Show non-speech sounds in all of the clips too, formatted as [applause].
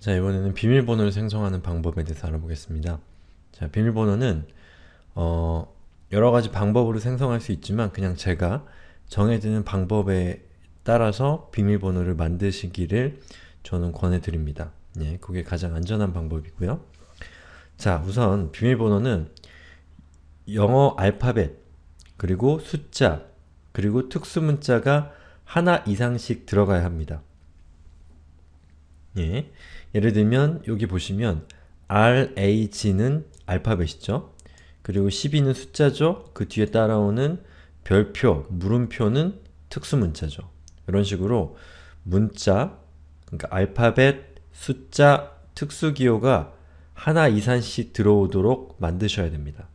자 이번에는 비밀번호를 생성하는 방법에 대해서 알아보겠습니다. 자 비밀번호는 어, 여러가지 방법으로 생성할 수 있지만 그냥 제가 정해지는 방법에 따라서 비밀번호를 만드시기를 저는 권해드립니다. 예, 그게 가장 안전한 방법이고요. 자 우선 비밀번호는 영어 알파벳 그리고 숫자 그리고 특수문자가 하나 이상씩 들어가야 합니다. 예. 예를 들면 여기 보시면 RAG는 알파벳이죠. 그리고 12는 숫자죠. 그 뒤에 따라오는 별표, 물음표는 특수문자죠. 이런 식으로 문자, 그러니까 알파벳, 숫자, 특수기호가 하나 이상씩 들어오도록 만드셔야 됩니다.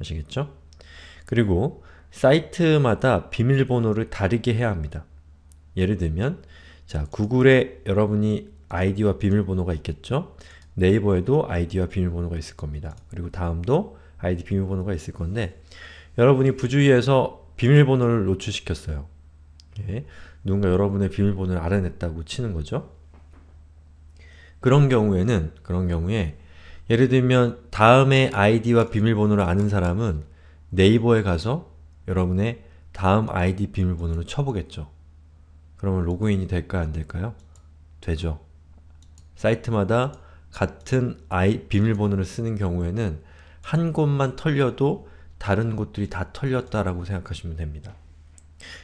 아시겠죠? 그리고 사이트마다 비밀번호를 다르게 해야 합니다. 예를 들면 자 구글에 여러분이 아이디와 비밀번호가 있겠죠? 네이버에도 아이디와 비밀번호가 있을 겁니다. 그리고 다음도 아이디 비밀번호가 있을 건데 여러분이 부주의해서 비밀번호를 노출시켰어요. 예, 누군가 여러분의 비밀번호를 알아냈다고 치는 거죠. 그런 경우에는 그런 경우에 예를 들면 다음에 아이디와 비밀번호를 아는 사람은 네이버에 가서 여러분의 다음 아이디 비밀번호를 쳐보겠죠. 그러면 로그인이 될까 요안 될까요? 되죠. 사이트마다 같은 아이 비밀번호를 쓰는 경우에는 한 곳만 털려도 다른 곳들이 다 털렸다라고 생각하시면 됩니다.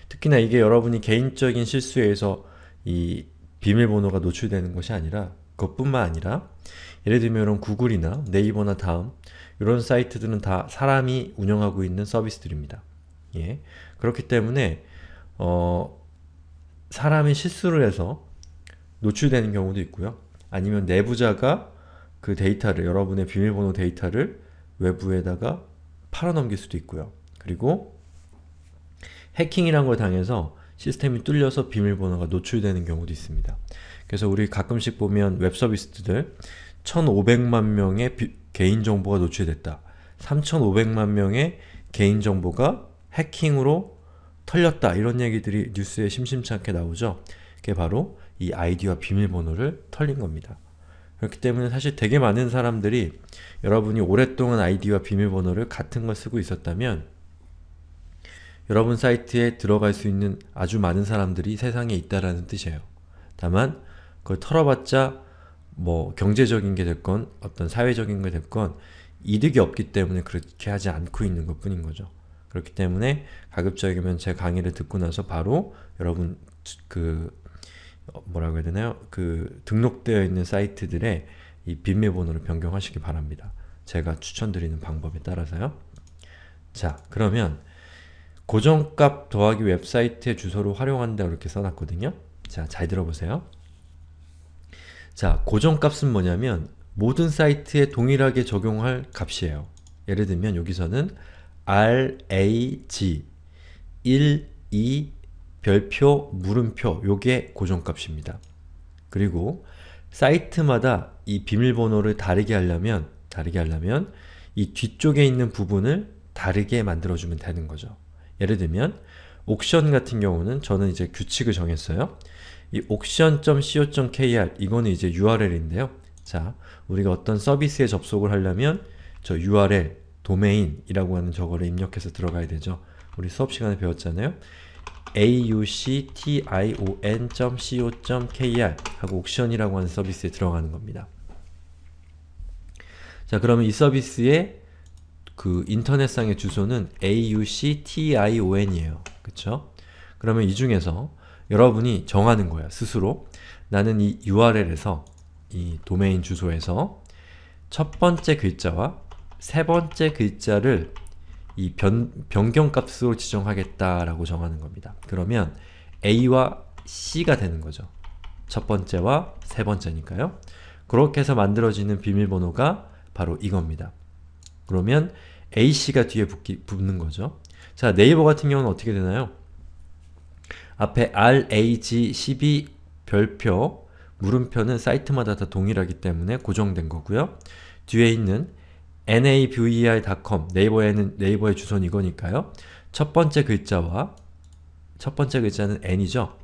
특히나 이게 여러분이 개인적인 실수에 서이 비밀번호가 노출되는 것이 아니라 그것뿐만 아니라 예를 들면 이런 구글이나 네이버나 다음 이런 사이트들은 다 사람이 운영하고 있는 서비스들입니다. 예. 그렇기 때문에 어, 사람이 실수를 해서 노출되는 경우도 있고요. 아니면 내부자가 그 데이터를 여러분의 비밀번호 데이터를 외부에다가 팔아넘길 수도 있고요. 그리고 해킹이란 걸 당해서 시스템이 뚫려서 비밀번호가 노출되는 경우도 있습니다. 그래서 우리 가끔씩 보면 웹서비스들 1500만 명의 비, 개인정보가 노출됐다. 3500만 명의 개인정보가 해킹으로 털렸다. 이런 얘기들이 뉴스에 심심찮게 나오죠. 그게 바로 이 아이디와 비밀번호를 털린 겁니다. 그렇기 때문에 사실 되게 많은 사람들이 여러분이 오랫동안 아이디와 비밀번호를 같은 걸 쓰고 있었다면 여러분 사이트에 들어갈 수 있는 아주 많은 사람들이 세상에 있다라는 뜻이에요. 다만 그걸 털어봤자 뭐 경제적인 게 됐건 어떤 사회적인 게 됐건 이득이 없기 때문에 그렇게 하지 않고 있는 것 뿐인 거죠. 그렇기 때문에 가급적이면 제 강의를 듣고 나서 바로 여러분 그 어, 뭐라고 해야 되나요? 그 등록되어 있는 사이트들의 이 빈매번호를 변경하시기 바랍니다. 제가 추천드리는 방법에 따라서요. 자, 그러면 고정값 더하기 웹사이트의 주소를 활용한다 이렇게 써놨거든요. 자, 잘 들어보세요. 자, 고정값은 뭐냐면 모든 사이트에 동일하게 적용할 값이에요. 예를 들면 여기서는 rag 1, 2, 별표, 물음표 요게 고정값입니다. 그리고 사이트마다 이 비밀번호를 다르게 하려면 다르게 하려면 이 뒤쪽에 있는 부분을 다르게 만들어주면 되는 거죠. 예를 들면 옥션 같은 경우는 저는 이제 규칙을 정했어요. 이 옥션.co.kr 이거는 이제 URL인데요. 자, 우리가 어떤 서비스에 접속을 하려면 저 URL, 도메인이라고 하는 저거를 입력해서 들어가야 되죠. 우리 수업 시간에 배웠잖아요. auction.co.kr 하고 옥션이라고 하는 서비스에 들어가는 겁니다. 자 그러면 이 서비스의 그 인터넷상의 주소는 auction이에요. 그쵸? 그러면 이 중에서 여러분이 정하는 거예 스스로. 나는 이 URL에서 이 도메인 주소에서 첫 번째 글자와 세 번째 글자를 이 변, 변경값으로 지정하겠다라고 정하는 겁니다. 그러면 a와 c가 되는 거죠. 첫 번째와 세 번째니까요. 그렇게 해서 만들어지는 비밀번호가 바로 이겁니다. 그러면 AC가 뒤에 붙기, 붙는 거죠. 자, 네이버 같은 경우는 어떻게 되나요? 앞에 RAG12 별표, 물음표는 사이트마다 다 동일하기 때문에 고정된 거고요. 뒤에 있는 naver.com 네이버에는 네이버의 주소는 이거니까요. 첫 번째 글자와 첫 번째 글자는 n이죠.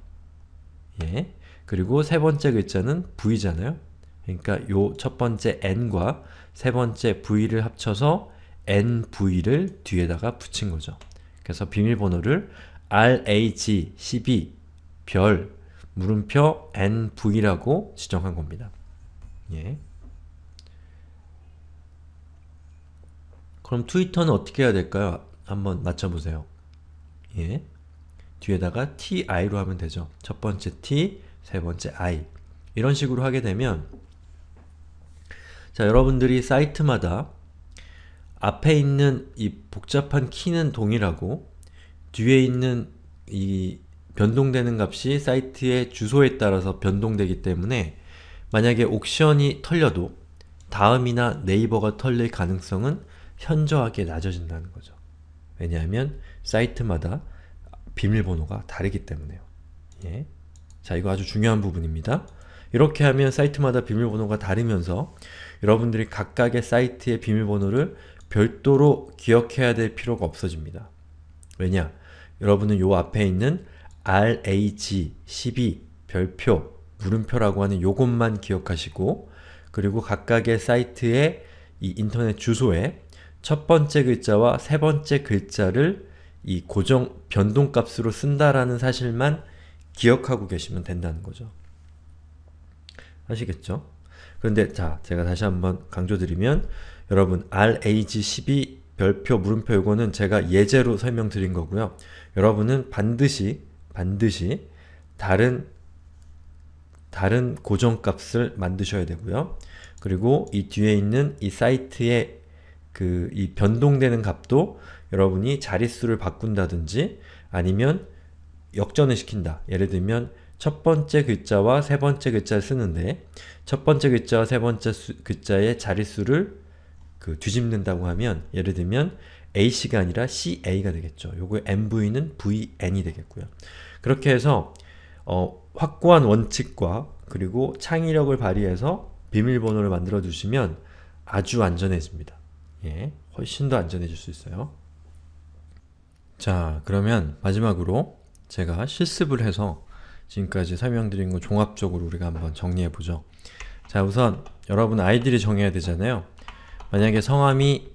예. 그리고 세 번째 글자는 v잖아요. 그러니까 요 첫 번째 n과 세 번째 v를 합쳐서 nv를 뒤에다가 붙인 거죠. 그래서 비밀번호를 rh12 별 물음표 nv라고 지정한 겁니다. 예. 그럼 트위터는 어떻게 해야 될까요? 한번 맞춰보세요. 예. 뒤에다가 ti로 하면 되죠. 첫 번째 t, 세 번째 i. 이런 식으로 하게 되면 자, 여러분들이 사이트마다 앞에 있는 이 복잡한 키는 동일하고 뒤에 있는 이 변동되는 값이 사이트의 주소에 따라서 변동되기 때문에 만약에 옥션이 털려도 다음이나 네이버가 털릴 가능성은 현저하게 낮아진다는 거죠. 왜냐하면 사이트마다 비밀번호가 다르기 때문에요. 예. 자, 이거 아주 중요한 부분입니다. 이렇게 하면 사이트마다 비밀번호가 다르면서 여러분들이 각각의 사이트의 비밀번호를 별도로 기억해야 될 필요가 없어집니다. 왜냐? 여러분은 요 앞에 있는 RAG12 별표 물음표라고 하는 요것만 기억하시고 그리고 각각의 사이트의 이 인터넷 주소에 첫 번째 글자와 세 번째 글자를 이 고정 변동값으로 쓴다라는 사실만 기억하고 계시면 된다는 거죠. 아시겠죠? 그런데 자, 제가 다시 한번 강조드리면 여러분 RAG12 별표 물음표 요거는 제가 예제로 설명드린 거고요. 여러분은 반드시 반드시 다른 다른 고정값을 만드셔야 되고요. 그리고 이 뒤에 있는 이 사이트의 그이 변동되는 값도 여러분이 자릿수를 바꾼다든지 아니면 역전을 시킨다. 예를 들면 첫 번째 글자와 세 번째 글자를 쓰는데 첫 번째 글자와 세 번째 수, 글자의 자릿수를 그 뒤집는다고 하면 예를 들면 ac가 아니라 ca가 되겠죠. 요거 mv는 vn이 되겠고요. 그렇게 해서 어, 확고한 원칙과 그리고 창의력을 발휘해서 비밀번호를 만들어 두시면 아주 안전해집니다. 예, 훨씬 더 안전해질 수 있어요. 자, 그러면 마지막으로 제가 실습을 해서 지금까지 설명드린 거 종합적으로 우리가 한번 정리해보죠. 자, 우선 여러분 아이디를 정해야 되잖아요. 만약에 성함이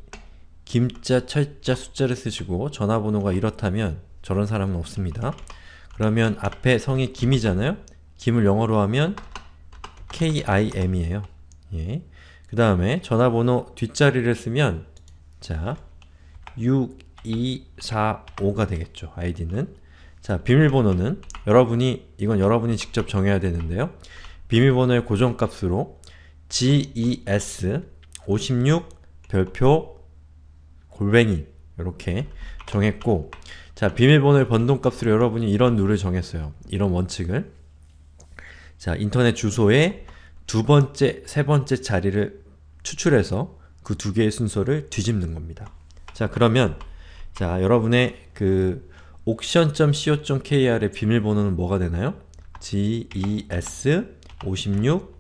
김자, 철자, 숫자를 쓰시고 전화번호가 이렇다면 저런 사람은 없습니다. 그러면 앞에 성이 김이잖아요? 김을 영어로 하면 KIM이에요. 예. 그 다음에 전화번호 뒷자리를 쓰면 자 6245가 되겠죠. 아이디는 자 비밀번호는 여러분이 이건 여러분이 직접 정해야 되는데요. 비밀번호의 고정값으로 GES 56 별표 골뱅이 이렇게 정했고 자 비밀번호의 변동값으로 여러분이 이런 룰을 정했어요. 이런 원칙을 자 인터넷 주소에두 번째, 세 번째 자리를 추출해서 그 두 개의 순서를 뒤집는 겁니다. 자 그러면 자 여러분의 그 옥션.co.kr의 비밀번호는 뭐가 되나요? ges56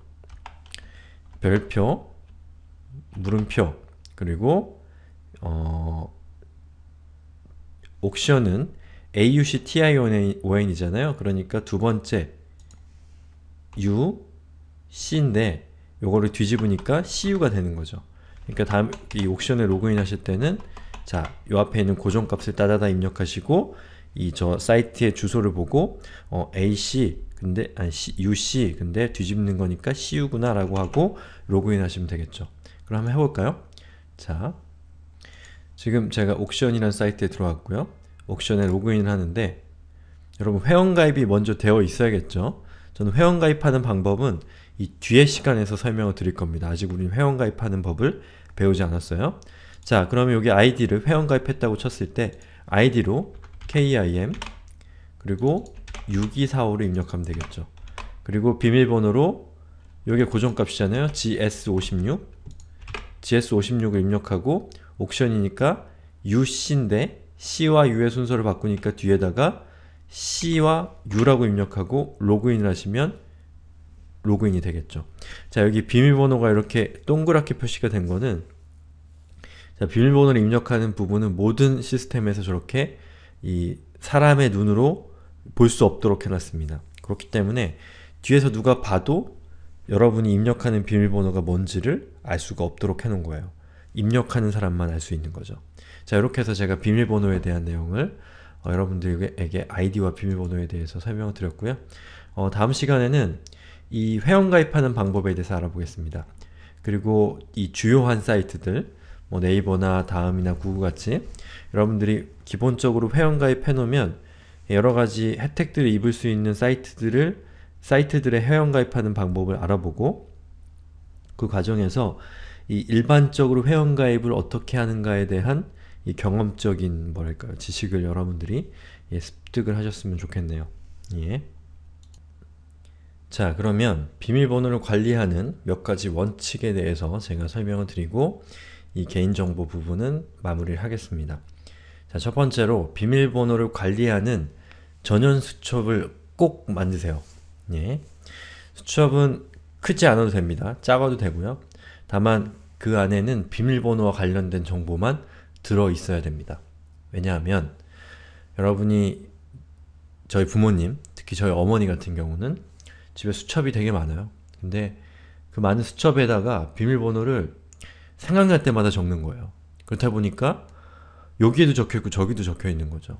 별표 물음표 그리고 어 옥션은 AUCTION 이잖아요. 그러니까 두 번째 U C인데 요거를 뒤집으니까 CU가 되는 거죠. 그러니까 다음 이 옥션에 로그인 하실 때는 자, 요 앞에 있는 고정값을 따다다 입력하시고 이 저 사이트의 주소를 보고 어, AC 근데 아니 UC 근데 뒤집는 거니까 CU구나 라고 하고 로그인 하시면 되겠죠. 그럼 한번 해볼까요? 자, 지금 제가 옥션이라는 사이트에 들어왔고요. 옥션에 로그인을 하는데 여러분 회원가입이 먼저 되어 있어야겠죠? 저는 회원가입하는 방법은 이 뒤에 시간에서 설명을 드릴 겁니다. 아직 우리 회원가입하는 법을 배우지 않았어요. 자, 그러면 여기 아이디를 회원가입했다고 쳤을 때 아이디로 kim 그리고 6245를 입력하면 되겠죠. 그리고 비밀번호로 요게 고정값이잖아요. gs56 gs56을 입력하고 옥션이니까 uc인데 c와 u의 순서를 바꾸니까 뒤에다가 c와 u라고 입력하고 로그인을 하시면 로그인이 되겠죠. 자 여기 비밀번호가 이렇게 동그랗게 표시가 된 거는 자 비밀번호를 입력하는 부분은 모든 시스템에서 저렇게 이 사람의 눈으로 볼 수 없도록 해놨습니다. 그렇기 때문에 뒤에서 누가 봐도 여러분이 입력하는 비밀번호가 뭔지를 알 수가 없도록 해놓은 거예요. 입력하는 사람만 알 수 있는 거죠. 자 이렇게 해서 제가 비밀번호에 대한 내용을 어, 여러분들에게 아이디와 비밀번호에 대해서 설명을 드렸고요. 어, 다음 시간에는 이 회원 가입하는 방법에 대해서 알아보겠습니다. 그리고 이 주요한 사이트들, 뭐 네이버나 다음이나 구구같이 여러분들이 기본적으로 회원 가입해놓으면 여러가지 혜택들을 입을 수 있는 사이트들을 사이트들의 회원 가입하는 방법을 알아보고 그 과정에서 이 일반적으로 회원 가입을 어떻게 하는가에 대한 이 경험적인 뭐랄까요 지식을 여러분들이 예, 습득을 하셨으면 좋겠네요. 예. 자 그러면 비밀번호를 관리하는 몇 가지 원칙에 대해서 제가 설명을 드리고 이 개인정보 부분은 마무리를 하겠습니다. 자, 첫 번째로 비밀번호를 관리하는 전연 수첩을 꼭 만드세요. 예. 수첩은 크지 않아도 됩니다. 작아도 되고요. 다만 그 안에는 비밀번호와 관련된 정보만 들어 있어야 됩니다. 왜냐하면 여러분이 저희 부모님, 특히 저희 어머니 같은 경우는 집에 수첩이 되게 많아요. 근데 그 많은 수첩에다가 비밀번호를 생각날 때마다 적는 거예요. 그렇다 보니까 여기에도 적혀있고 저기도 적혀있는 거죠.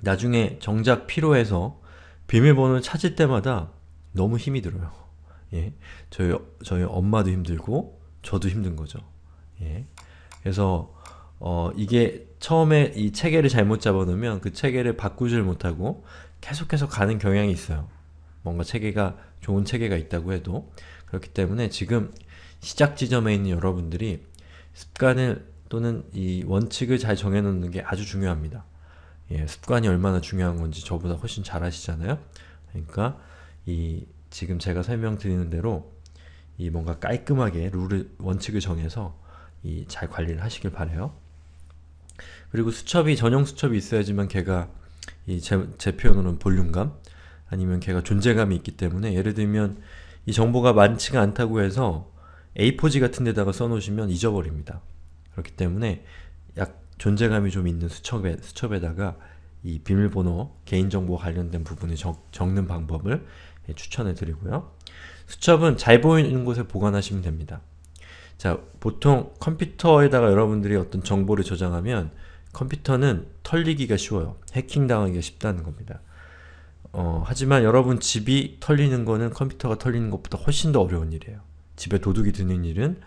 나중에 정작 필요해서 비밀번호를 찾을 때마다 너무 힘이 들어요. [laughs] 예. 저희, 저희 엄마도 힘들고 저도 힘든 거죠. 예. 그래서 어, 이게 처음에 이 체계를 잘못 잡아놓으면 그 체계를 바꾸질 못하고 계속해서 가는 경향이 있어요. 뭔가 체계가 좋은 체계가 있다고 해도 그렇기 때문에 지금 시작 지점에 있는 여러분들이 습관을 또는 이 원칙을 잘 정해놓는 게 아주 중요합니다. 예, 습관이 얼마나 중요한 건지 저보다 훨씬 잘 아시잖아요? 그러니까 이 지금 제가 설명드리는 대로 이 뭔가 깔끔하게 룰을, 원칙을 정해서 이 잘 관리를 하시길 바래요. 그리고 수첩이, 전용 수첩이 있어야지만 걔가 이 제, 제 표현으로는 볼륨감, 아니면 걔가 존재감이 있기 때문에 예를 들면 이 정보가 많지가 않다고 해서 A4지 같은 데다가 써놓으시면 잊어버립니다. 그렇기 때문에 약 존재감이 좀 있는 수첩에, 수첩에다가 이 비밀번호, 개인정보 관련된 부분을 적, 적는 방법을 예, 추천해 드리고요. 수첩은 잘 보이는 곳에 보관하시면 됩니다. 자, 보통 컴퓨터에다가 여러분들이 어떤 정보를 저장하면 컴퓨터는 털리기가 쉬워요. 해킹당하기가 쉽다는 겁니다. 어, 하지만 여러분 집이 털리는 거는 컴퓨터가 털리는 것보다 훨씬 더 어려운 일이에요. 집에 도둑이 드는 일은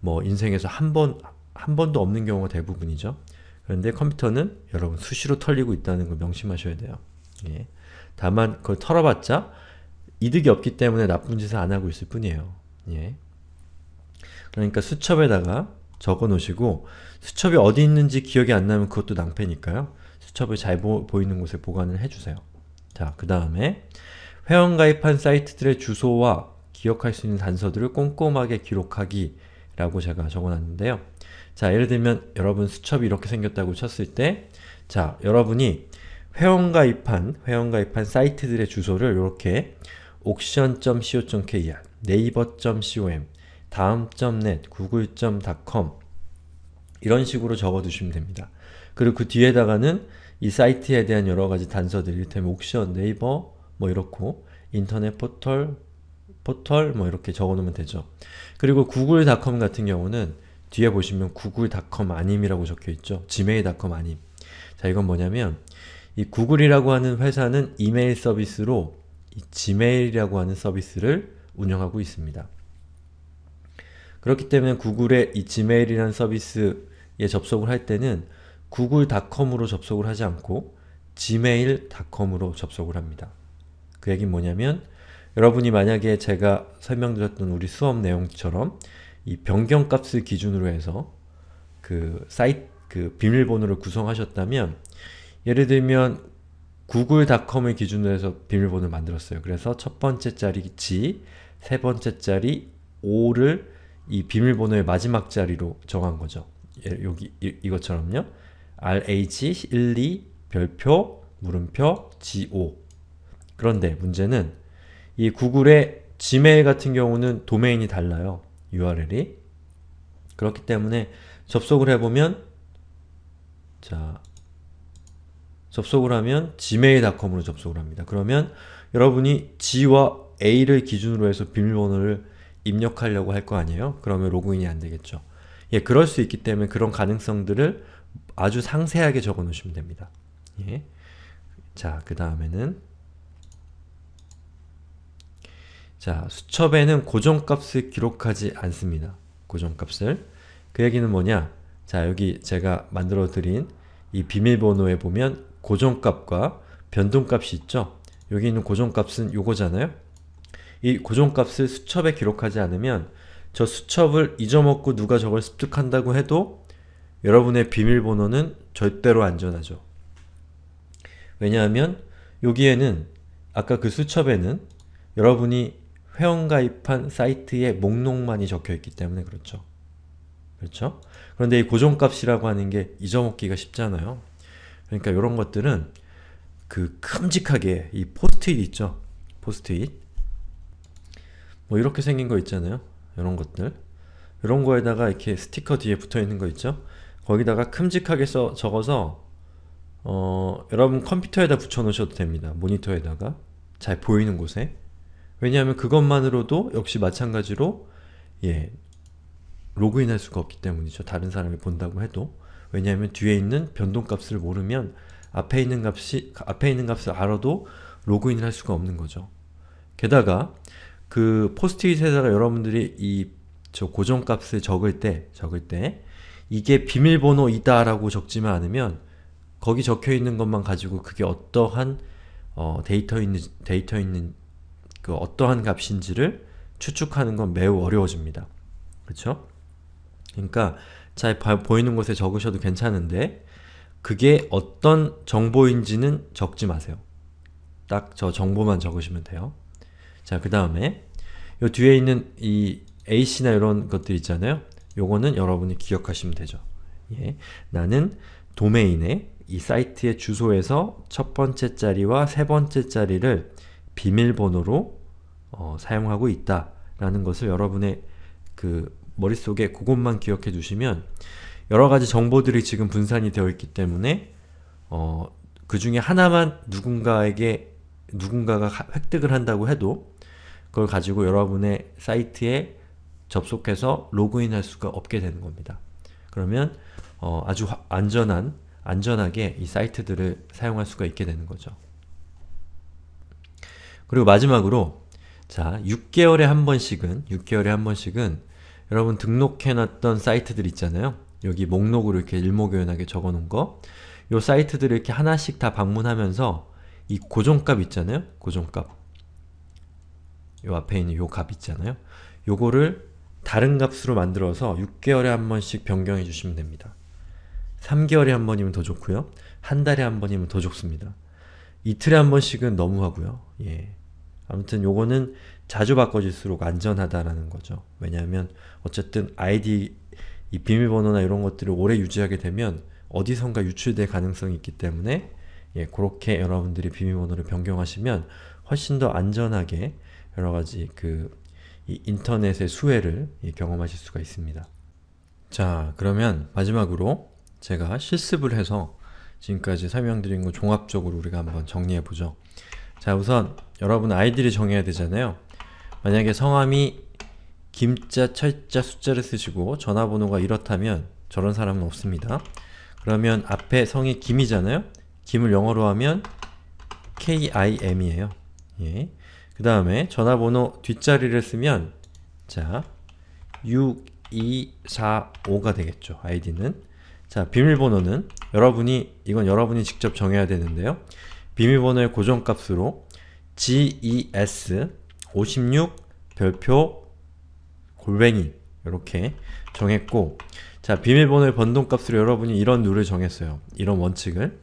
뭐 인생에서 한 번, 한 번도 없는 경우가 대부분이죠. 그런데 컴퓨터는 여러분 수시로 털리고 있다는 걸 명심하셔야 돼요. 예. 다만 그걸 털어봤자 이득이 없기 때문에 나쁜 짓을 안 하고 있을 뿐이에요. 예. 그러니까 수첩에다가 적어 놓으시고 수첩이 어디 있는지 기억이 안 나면 그것도 낭패니까요. 수첩을 잘 보, 보이는 곳에 보관을 해주세요. 자, 그 다음에 회원 가입한 사이트들의 주소와 기억할 수 있는 단서들을 꼼꼼하게 기록하기 라고 제가 적어놨는데요. 자, 예를 들면 여러분 수첩이 이렇게 생겼다고 쳤을 때 자, 여러분이 회원 가입한, 회원 가입한 사이트들의 주소를 이렇게 옥션.co.kr, 네이버.com, 다음.net, 구글.com 이런 식으로 적어두시면 됩니다. 그리고 그 뒤에다가는 이 사이트에 대한 여러 가지 단서들 이를테면 옥션, 네이버 뭐 이렇고 인터넷 포털, 포털 뭐 이렇게 적어놓으면 되죠. 그리고 구글닷컴 같은 경우는 뒤에 보시면 구글닷컴 아님이라고 적혀있죠. 지메일닷컴 아님. 자 이건 뭐냐면 이 구글이라고 하는 회사는 이메일 서비스로 이 지메일이라고 하는 서비스를 운영하고 있습니다. 그렇기 때문에 구글의 이 지메일이라는 서비스에 접속을 할 때는 구글닷컴으로 접속을 하지 않고 gmail.com으로 접속을 합니다. 그 얘기는 뭐냐면 여러분이 만약에 제가 설명드렸던 우리 수업 내용처럼 이 변경값을 기준으로 해서 그 사이트 그 비밀번호를 구성하셨다면 예를 들면 구글닷컴을 기준으로 해서 비밀번호를 만들었어요. 그래서 첫 번째 자리 G, 세 번째 자리 O를 이 비밀번호의 마지막 자리로 정한 거죠. 예, 여기 이, 이것처럼요. RH12 e 별표 물음표 GO 그런데 문제는 이 구글의 지메일 같은 경우는 도메인이 달라요. URL이 그렇기 때문에 접속을 해보면 자 접속을 하면 gmail.com으로 접속을 합니다. 그러면 여러분이 g와 a를 기준으로 해서 비밀번호를 입력하려고 할 거 아니에요? 그러면 로그인이 안 되겠죠. 예, 그럴 수 있기 때문에 그런 가능성들을 아주 상세하게 적어 놓으시면 됩니다. 예. 자, 그 다음에는 자, 수첩에는 고정값을 기록하지 않습니다. 고정값을 그 얘기는 뭐냐 자, 여기 제가 만들어 드린 이 비밀번호에 보면 고정값과 변동값이 있죠? 여기 있는 고정값은 요거잖아요? 이 고정값을 수첩에 기록하지 않으면 저 수첩을 잊어먹고 누가 저걸 습득한다고 해도 여러분의 비밀번호는 절대로 안전하죠. 왜냐하면 여기에는 아까 그 수첩에는 여러분이 회원가입한 사이트의 목록만이 적혀있기 때문에 그렇죠. 그렇죠? 그런데 이 고정값이라고 하는 게 잊어먹기가 쉽잖아요. 그러니까 이런 것들은 그 큼직하게 이 포스트잇 있죠? 포스트잇 뭐 이렇게 생긴 거 있잖아요. 이런 것들 이런 거에다가 이렇게 스티커 뒤에 붙어있는 거 있죠? 거기다가 큼직하게 써, 적어서 어, 여러분 컴퓨터에다 붙여놓으셔도 됩니다. 모니터에다가 잘 보이는 곳에 왜냐하면 그것만으로도 역시 마찬가지로 예 로그인할 수가 없기 때문이죠. 다른 사람이 본다고 해도 왜냐하면 뒤에 있는 변동값을 모르면 앞에 있는 값이 앞에 있는 값을 알아도 로그인을 할 수가 없는 거죠. 게다가 그 포스트잇에다가 여러분들이 이 저 고정값을 적을 때 적을 때 이게 비밀번호이다라고 적지만 않으면 거기 적혀 있는 것만 가지고 그게 어떠한 어, 데이터 있는 데이터 있는 그 어떠한 값인지를 추측하는 건 매우 어려워집니다. 그렇죠? 그러니까 잘 보이는 곳에 적으셔도 괜찮은데 그게 어떤 정보인지는 적지 마세요. 딱 저 정보만 적으시면 돼요. 자, 그 다음에 요 뒤에 있는 이 A씨나 이런 것들 있잖아요. 요거는 여러분이 기억하시면 되죠. 예, 나는 도메인의 이 사이트의 주소에서 첫 번째 자리와 세 번째 자리를 비밀번호로 어, 사용하고 있다 라는 것을 여러분의 그 머릿속에 그것만 기억해 주시면 여러가지 정보들이 지금 분산이 되어 있기 때문에 어, 그 중에 하나만 누군가에게 누군가 가, 획득을 한다고 해도 그걸 가지고 여러분의 사이트에 접속해서 로그인할 수가 없게 되는 겁니다. 그러면 어, 아주 안전한, 안전하게 이 사이트들을 사용할 수가 있게 되는 거죠. 그리고 마지막으로 자, 6개월에 한 번씩은 6개월에 한 번씩은 여러분 등록해놨던 사이트들 있잖아요. 여기 목록으로 이렇게 일목요연하게 적어놓은 거. 요 사이트들을 이렇게 하나씩 다 방문하면서 이 고정값 있잖아요? 고정값. 요 앞에 있는 요 값 있잖아요? 요거를 다른 값으로 만들어서 6개월에 한 번씩 변경해 주시면 됩니다. 3개월에 한 번이면 더 좋고요. 한 달에 한 번이면 더 좋습니다. 이틀에 한 번씩은 너무하고요. 예. 아무튼 요거는 자주 바꿔질수록 안전하다라는 거죠. 왜냐하면 어쨌든 아이디 이 비밀번호나 이런 것들을 오래 유지하게 되면 어디선가 유출될 가능성이 있기 때문에 예, 그렇게 여러분들이 비밀번호를 변경하시면 훨씬 더 안전하게 여러가지 그 인터넷의 수혜를 경험하실 수가 있습니다. 자, 그러면 마지막으로 제가 실습을 해서 지금까지 설명드린 거 종합적으로 우리가 한번 정리해보죠. 자, 우선 여러분 아이디를 정해야 되잖아요. 만약에 성함이 김자, 철자, 숫자를 쓰시고 전화번호가 이렇다면 저런 사람은 없습니다. 그러면 앞에 성이 김이잖아요? 김을 영어로 하면 KIM이에요. 예. 그 다음에 전화번호 뒷자리를 쓰면 자 6245가 되겠죠. 아이디는 자 비밀번호는 여러분이 이건 여러분이 직접 정해야 되는데요. 비밀번호의 고정값으로 GES 56 별표 골뱅이 이렇게 정했고 자 비밀번호의 변동값으로 여러분이 이런 룰을 정했어요. 이런 원칙을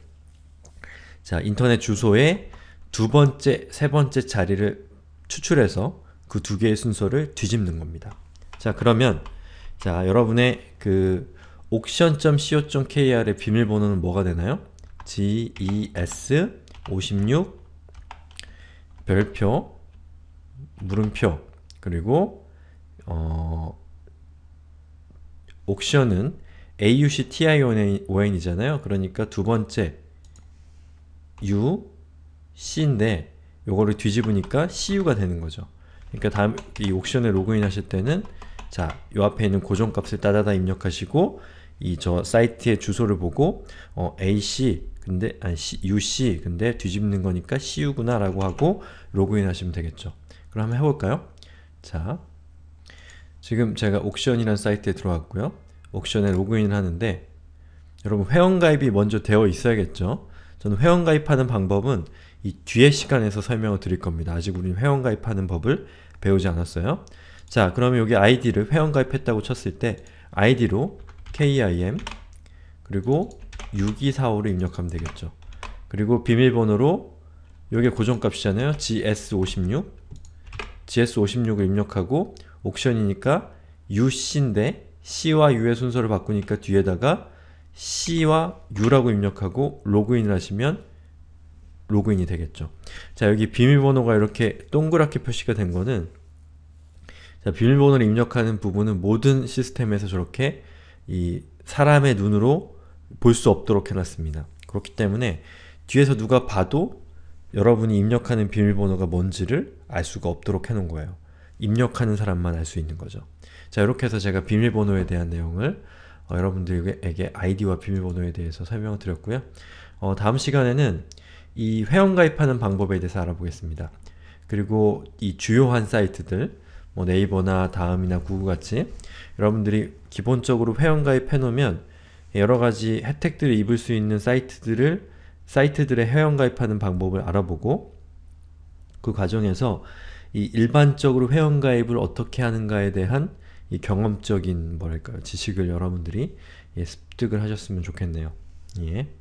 자 인터넷 주소에두 번째, 세 번째 자리를 추출해서 그 두 개의 순서를 뒤집는 겁니다. 자 그러면 자 여러분의 그 옥션.co.kr의 비밀번호는 뭐가 되나요? ges56 별표 물음표 그리고 어 옥션은 AUCTION 이잖아요. 그러니까 두 번째 U C인데 요거를 뒤집으니까 CU가 되는 거죠. 그러니까 다음 이 옥션에 로그인 하실 때는 자, 요 앞에 있는 고정값을 따다다 입력하시고 이 저 사이트의 주소를 보고 어, AC 근데 아니 UC 근데 뒤집는 거니까 CU구나 라고 하고 로그인 하시면 되겠죠. 그럼 한번 해볼까요? 자, 지금 제가 옥션이라는 사이트에 들어왔고요. 옥션에 로그인을 하는데 여러분 회원가입이 먼저 되어 있어야겠죠? 저는 회원가입하는 방법은 이 뒤에 시간에서 설명을 드릴 겁니다. 아직 우리는 회원가입하는 법을 배우지 않았어요. 자, 그러면 여기 아이디를 회원가입했다고 쳤을 때 아이디로 KIM 그리고 6245를 입력하면 되겠죠. 그리고 비밀번호로 요게 고정값이잖아요. GS56 GS56을 입력하고 옥션이니까 UC인데 C와 U의 순서를 바꾸니까 뒤에다가 C와 U라고 입력하고 로그인을 하시면 로그인이 되겠죠. 자 여기 비밀번호가 이렇게 동그랗게 표시가 된 거는 자 비밀번호를 입력하는 부분은 모든 시스템에서 저렇게 이 사람의 눈으로 볼 수 없도록 해놨습니다. 그렇기 때문에 뒤에서 누가 봐도 여러분이 입력하는 비밀번호가 뭔지를 알 수가 없도록 해놓은 거예요. 입력하는 사람만 알 수 있는 거죠. 자 이렇게 해서 제가 비밀번호에 대한 내용을 어, 여러분들에게 아이디와 비밀번호에 대해서 설명을 드렸고요. 어, 다음 시간에는 이 회원 가입하는 방법에 대해서 알아보겠습니다. 그리고 이 주요한 사이트들, 뭐 네이버나 다음이나 구구같이 여러분들이 기본적으로 회원 가입해놓으면 여러가지 혜택들을 입을 수 있는 사이트들을 사이트들의 회원 가입하는 방법을 알아보고 그 과정에서 이 일반적으로 회원 가입을 어떻게 하는가에 대한 이 경험적인 뭐랄까요 지식을 여러분들이 예, 습득을 하셨으면 좋겠네요. 예.